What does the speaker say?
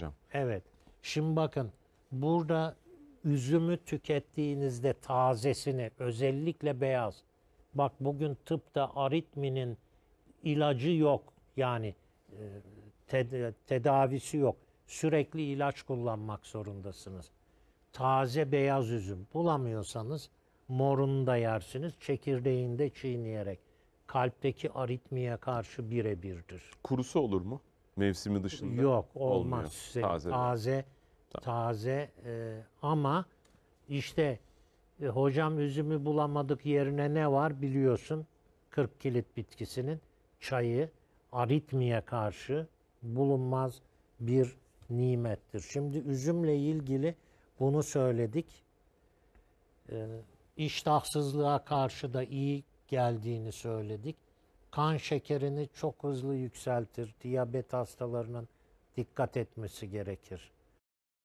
hocam. Evet. Şimdi bakın burada üzümü tükettiğinizde tazesini özellikle beyaz. Bak bugün tıpta aritminin ilacı yok. Yani e, ted- tedavisi yok. Sürekli ilaç kullanmak zorundasınız. Taze beyaz üzüm bulamıyorsanız morunu da yersiniz. Çekirdeğinde çiğneyerek. Kalpteki aritmiye karşı birebirdir. Kurusu olur mu? Mevsimi dışında. Yok olmaz. Olmuyor. Taze. Taze. Taze e, ama işte e, hocam üzümü bulamadık yerine ne var biliyorsun. 40 kilit bitkisinin çayı aritmiye karşı bulunmaz bir nimettir. Şimdi üzümle ilgili bunu söyledik. E, iştahsızlığa karşı da iyi geldiğini söyledik kan şekerini çok hızlı yükseltir. Diyabet hastalarının dikkat etmesi gerekir.